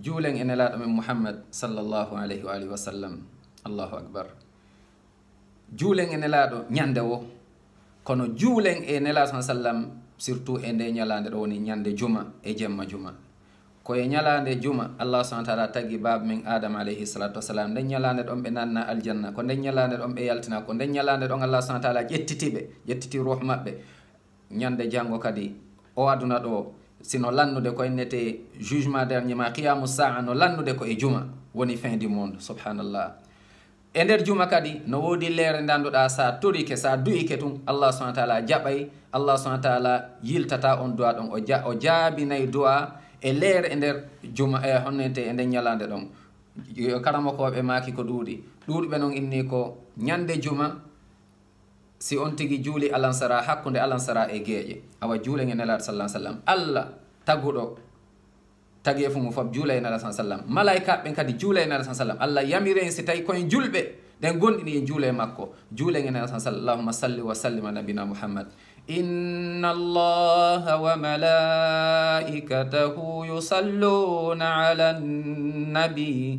juulen e nelaaɗo men mouhammad sallllahu alayhi wa alihi wa sallam allahu akbar juulen e nelaaɗo ñannde wo kono juulen e nelaaɗo sa sallam surtout e nde ñalaande ɗo woni ñannde juma e jemma juma koye ñalaande juma allah subahana taala tagi baaba min adama alayhi salatu wasalam nden ñalaande ɗon ɓe nanna aljanna ko nden ñalaande ɗon ɓe yaltina ko nden ñalaande ɗon allah subahana taala ƴettiti ɓe ƴettiti ruh maɓɓe ñannde janngo kadi o aduna ɗo sino lanndude ko innete jugement dernier ma qiyamu saa no lanndude ko e juma woni fin du monde subhanallah e nder juma kadi no woodi leere ndannduɗa sa torike sa duyike tun allah subana taala jaɓay allah subana taala yiltata on duwa ɗon o ja o jaabinayi duwa e leere e nder juma e honnete e nden ñalande ɗon karamo koɓe maaki ko ɗuuɗi ɗuuɗuɓe noon inni ko ñande juma si on tigi juuli alansara hakkunde alansara e geeƴe awa juulege nelaɗo sallah sallam allah taguɗo tagi fu mum fof juula e nelaɗo sallam malaykaɓe ɓen kadi juula e nelaɗo sallam allah yamire en si tawi koyen julɓe ɗen gonɗini e juula e makko juulege nelaɗo sa sallam Allahumma salli wa sallim a nabina mouhammad إن الله وملائكته يصلون Nabi